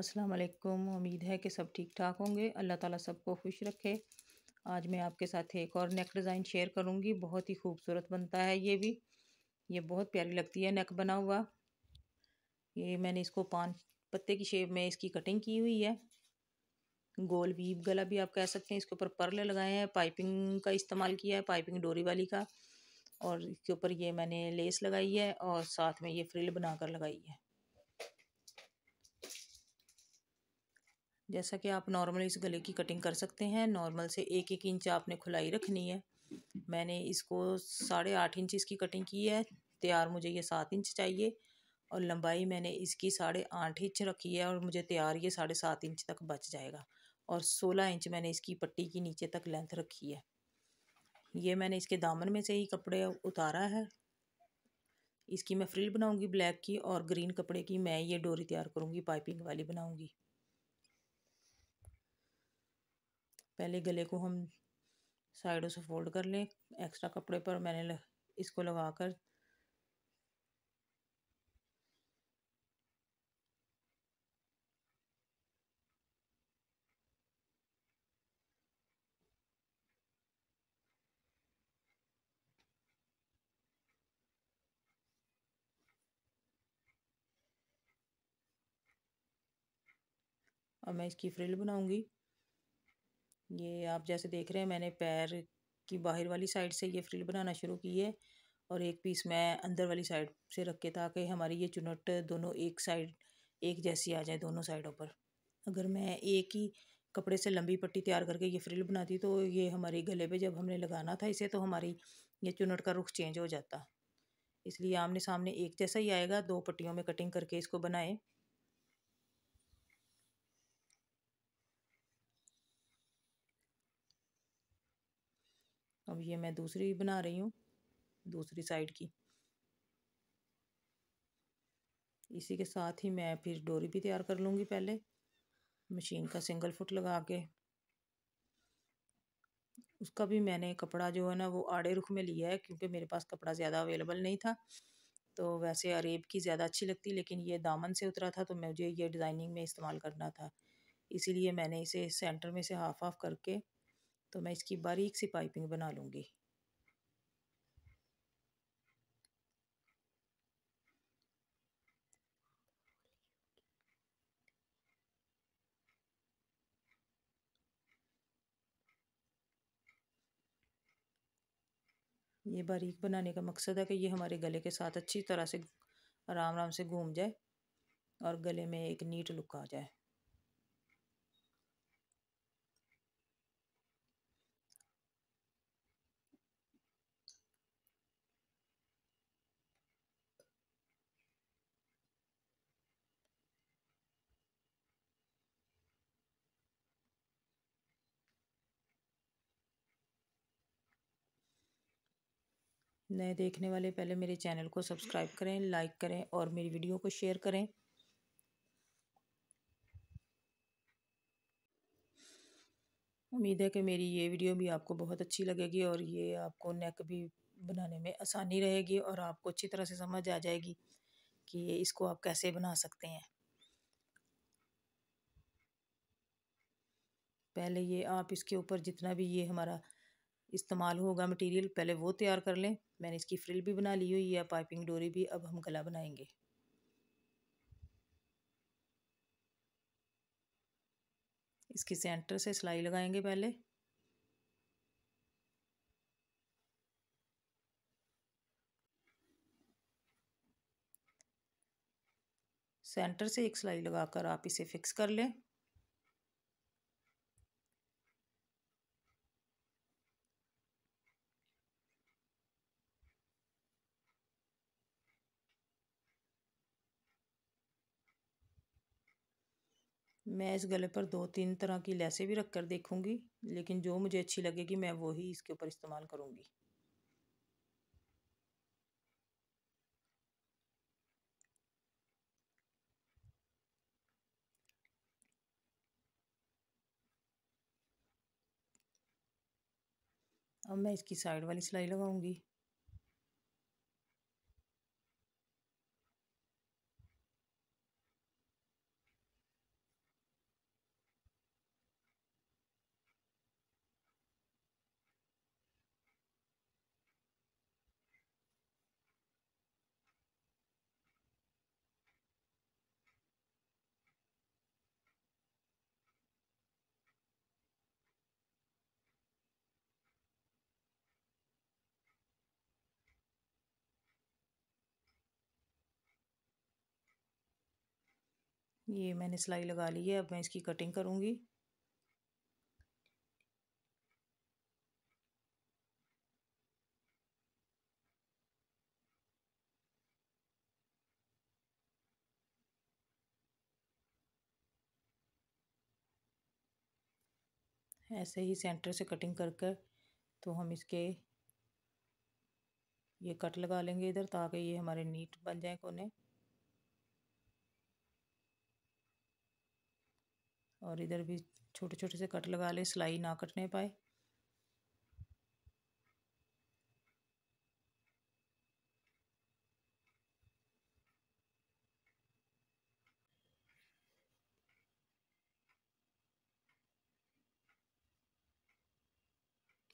अस्सलाम वालेकुम उम्मीद है कि सब ठीक ठाक होंगे अल्लाह ताला सबको खुश रखे आज मैं आपके साथ एक और नेक डिज़ाइन शेयर करूंगी बहुत ही खूबसूरत बनता है ये भी ये बहुत प्यारी लगती है नेक बना हुआ ये मैंने इसको पान पत्ते की शेप में इसकी कटिंग की हुई है गोल वीप गला भी आप कह सकते हैं इसके ऊपर पर्ल लगाए हैं पाइपिंग का इस्तेमाल किया है पाइपिंग डोरी वाली का और इसके ऊपर ये मैंने लेस लगाई है और साथ में ये फ्रिल बनाकर लगाई है जैसा कि आप नॉर्मली इस गले की कटिंग कर सकते हैं नॉर्मल से एक एक इंच आपने खुलाई रखनी है मैंने इसको साढ़े आठ इंच इसकी कटिंग की है तैयार मुझे ये सात इंच चाहिए और लंबाई मैंने इसकी साढ़े आठ इंच रखी है और मुझे तैयार ये साढ़े सात इंच तक बच जाएगा और सोलह इंच मैंने इसकी पट्टी की नीचे तक लेंथ रखी है ये मैंने इसके दामन में से ही कपड़े उतारा है इसकी मैं फ्रिल बनाऊँगी ब्लैक की और ग्रीन कपड़े की मैं ये डोरी तैयार करूँगी पाइपिंग वाली बनाऊँगी पहले गले को हम साइडों से फोल्ड कर लें एक्स्ट्रा कपड़े पर मैंने इसको लगा कर और मैं इसकी फ्रिल बनाऊंगी ये आप जैसे देख रहे हैं मैंने पैर की बाहर वाली साइड से ये फ्रिल बनाना शुरू की है और एक पीस मैं अंदर वाली साइड से रख के ताकि हमारी ये चुनट दोनों एक साइड एक जैसी आ जाए दोनों साइडों पर अगर मैं एक ही कपड़े से लंबी पट्टी तैयार करके ये फ्रिल बनाती तो ये हमारे गले पे जब हमने लगाना था इसे तो हमारी ये चुनट का रुख चेंज हो जाता इसलिए आमने सामने एक जैसा ही आएगा दो पट्टियों में कटिंग करके इसको बनाएं अब ये मैं दूसरी बना रही हूँ दूसरी साइड की इसी के साथ ही मैं फिर डोरी भी तैयार कर लूँगी पहले मशीन का सिंगल फुट लगा के उसका भी मैंने कपड़ा जो है ना वो आड़े रुख में लिया है क्योंकि मेरे पास कपड़ा ज़्यादा अवेलेबल नहीं था तो वैसे अरेब की ज़्यादा अच्छी लगती लेकिन ये दामन से उतरा था तो मुझे ये डिज़ाइनिंग में इस्तेमाल करना था इसीलिए मैंने इसे सेंटर में से हाफ हाफ करके तो मैं इसकी बारीक सी पाइपिंग बना लूँगी ये बारीक बनाने का मकसद है कि ये हमारे गले के साथ अच्छी तरह से आराम आराम से घूम जाए और गले में एक नीट लुक आ जाए नए देखने वाले पहले मेरे चैनल को सब्सक्राइब करें लाइक करें और मेरी वीडियो को शेयर करें उम्मीद है कि मेरी ये वीडियो भी आपको बहुत अच्छी लगेगी और ये आपको नेक भी बनाने में आसानी रहेगी और आपको अच्छी तरह से समझ आ जाएगी कि ये इसको आप कैसे बना सकते हैं पहले ये आप इसके ऊपर जितना भी ये हमारा इस्तेमाल होगा मटेरियल पहले वो तैयार कर लें मैंने इसकी फ्रिल भी बना ली हुई है पाइपिंग डोरी भी अब हम गला बनाएंगे इसकी सेंटर से सिलाई लगाएंगे पहले सेंटर से एक सिलाई लगाकर आप इसे फिक्स कर लें मैं इस गले पर दो तीन तरह की लैसें भी रख कर देखूँगी लेकिन जो मुझे अच्छी लगेगी मैं वो ही इसके ऊपर इस्तेमाल करूँगी अब मैं इसकी साइड वाली सिलाई लगाऊंगी ये मैंने सिलाई लगा ली है अब मैं इसकी कटिंग करूँगी ऐसे ही सेंटर से कटिंग कर कर तो हम इसके ये कट लगा लेंगे इधर ताकि ये हमारे नीट बन जाए कोने और इधर भी छोटे छोटे से कट लगा ले सिलाई ना कटने पाए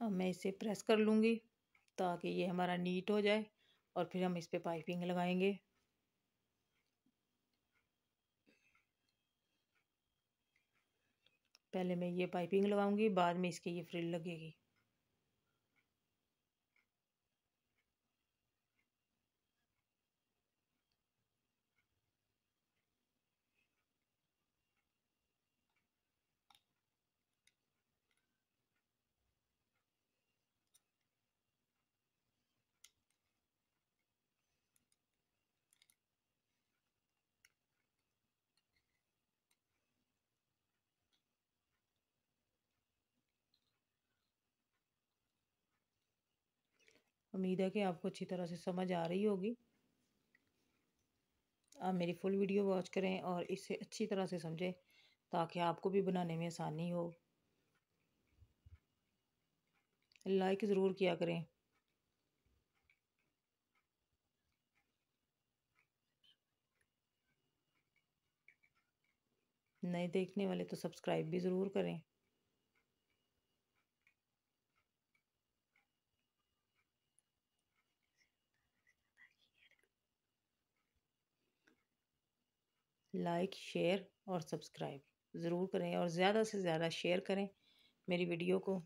अब मैं इसे प्रेस कर लूँगी ताकि ये हमारा नीट हो जाए और फिर हम इस पर पाइपिंग लगाएंगे पहले मैं ये पाइपिंग लगाऊंगी बाद में इसके ये फ्रिल लगेगी उम्मीद है कि आपको अच्छी तरह से समझ आ रही होगी आप मेरी फुल वीडियो वॉच करें और इसे अच्छी तरह से समझें ताकि आपको भी बनाने में आसानी हो लाइक ज़रूर किया करें नए देखने वाले तो सब्सक्राइब भी ज़रूर करें लाइक शेयर और सब्सक्राइब ज़रूर करें और ज़्यादा से ज़्यादा शेयर करें मेरी वीडियो को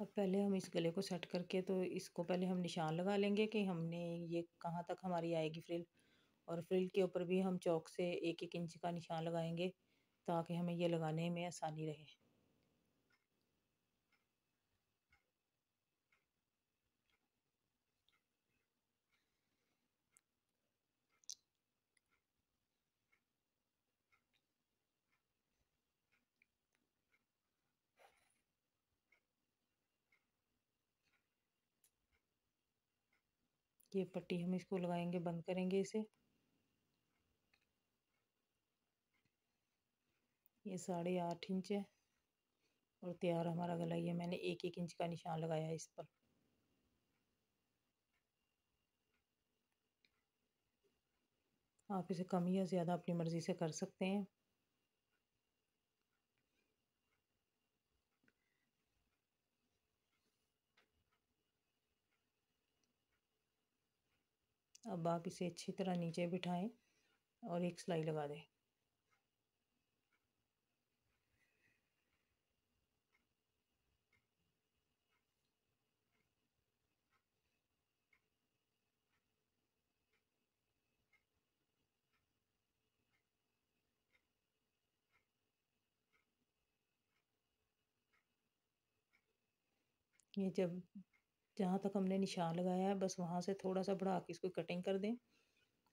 अब पहले हम इस गले को सेट करके तो इसको पहले हम निशान लगा लेंगे कि हमने ये कहाँ तक हमारी आएगी फ्रिल और फ्रिल के ऊपर भी हम चौक से एक एक इंच का निशान लगाएंगे ताकि हमें ये लगाने में आसानी रहे ये पट्टी हम इसको लगाएंगे बंद करेंगे इसे ये साढ़े आठ इंच है और तैयार हमारा गला ये मैंने एक एक इंच का निशान लगाया है इस पर आप इसे कम या ज़्यादा अपनी मर्ज़ी से कर सकते हैं अब आप इसे अच्छी तरह नीचे बिठाएं और एक सिलाई लगा दें ये जब जहाँ तक हमने निशान लगाया है बस वहाँ से थोड़ा सा बढ़ा के इसको कटिंग कर दें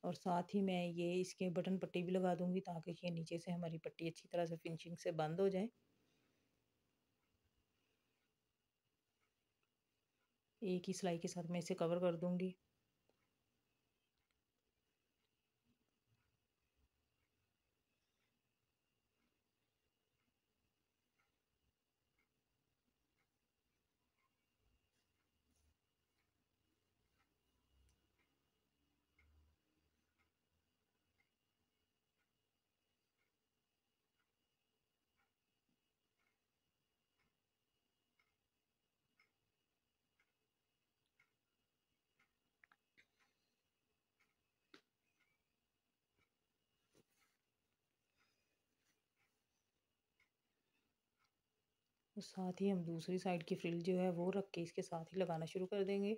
और साथ ही मैं ये इसके बटन पट्टी भी लगा दूँगी ताकि ये नीचे से हमारी पट्टी अच्छी तरह से फिनिशिंग से बंद हो जाए एक ही सिलाई के साथ मैं इसे कवर कर दूँगी और साथ ही हम दूसरी साइड की फ्रिल जो है वो रख के इसके साथ ही लगाना शुरू कर देंगे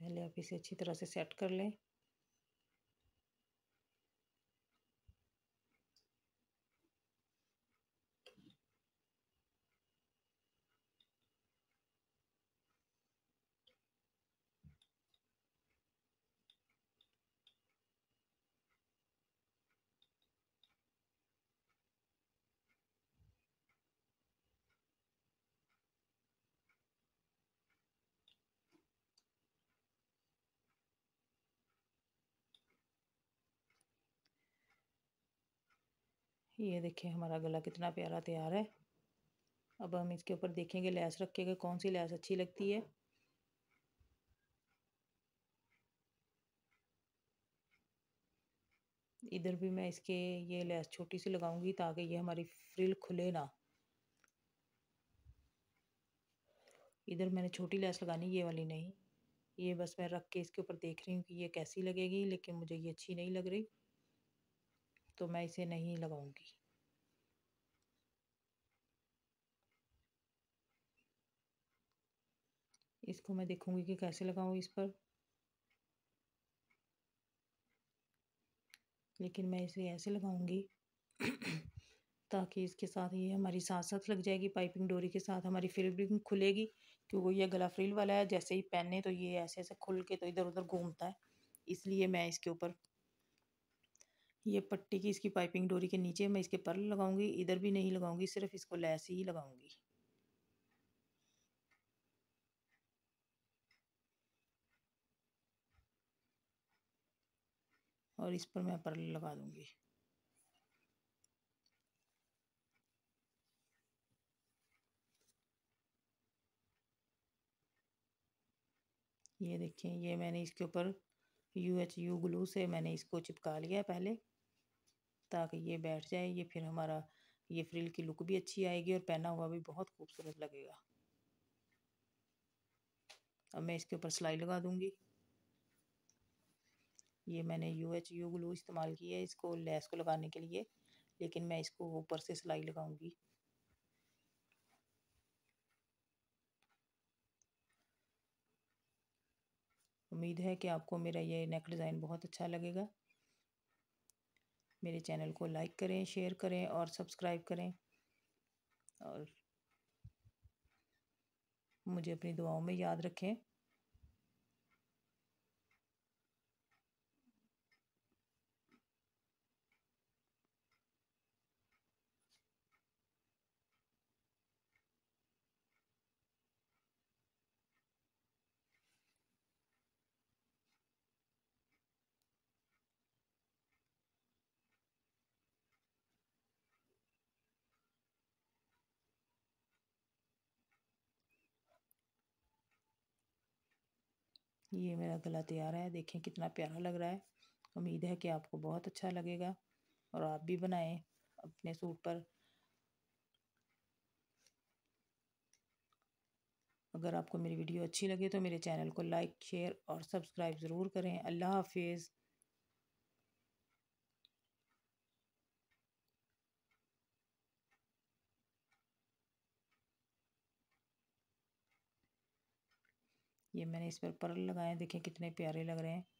पहले आप इसे अच्छी तरह से सेट कर लें ये देखिए हमारा गला कितना प्यारा तैयार है अब हम इसके ऊपर देखेंगे लैस रखेंगे कौन सी लैस अच्छी लगती है इधर भी मैं इसके ये लैस छोटी सी लगाऊंगी ताकि ये हमारी फ्रिल खुले ना इधर मैंने छोटी लैस लगानी ये वाली नहीं ये बस मैं रख के इसके ऊपर देख रही हूँ कि ये कैसी लगेगी लेकिन मुझे ये अच्छी नहीं लग रही तो मैं इसे नहीं लगाऊंगी इसको मैं देखूंगी कि कैसे लगाऊं इस पर लेकिन मैं इसे ऐसे लगाऊंगी ताकि इसके साथ ये हमारी साथ साथ लग जाएगी पाइपिंग डोरी के साथ हमारी फिल्म खुलेगी क्योंकि ये गला फ्रिल वाला है जैसे ही पहने तो ये ऐसे ऐसे खुल के तो इधर उधर घूमता है इसलिए मैं इसके ऊपर ये पट्टी की इसकी पाइपिंग डोरी के नीचे मैं इसके पर्ल लगाऊंगी इधर भी नहीं लगाऊंगी सिर्फ इसको लैस ही लगाऊंगी और इस पर मैं पर्ल लगा दूंगी ये देखें ये मैंने इसके ऊपर यू एच यू ग्लू से मैंने इसको चिपका लिया है पहले ताकि ये बैठ जाए ये फिर हमारा ये फ्रिल की लुक भी अच्छी आएगी और पहना हुआ भी बहुत खूबसूरत लगेगा अब मैं इसके ऊपर सिलाई लगा दूँगी ये मैंने यू एच यू ग्लू इस्तेमाल किया है इसको लेस को लगाने के लिए लेकिन मैं इसको ऊपर से सिलाई लगाऊंगी उम्मीद है कि आपको मेरा ये नेक डिज़ाइन बहुत अच्छा लगेगा मेरे चैनल को लाइक करें शेयर करें और सब्सक्राइब करें और मुझे अपनी दुआओं में याद रखें ये मेरा गला तैयार है देखें कितना प्यारा लग रहा है उम्मीद है कि आपको बहुत अच्छा लगेगा और आप भी बनाएं अपने सूट पर अगर आपको मेरी वीडियो अच्छी लगे तो मेरे चैनल को लाइक शेयर और सब्सक्राइब ज़रूर करें अल्लाह हाफिज़ ये मैंने इस पर पर्ल लगाए देखिए कितने प्यारे लग रहे हैं।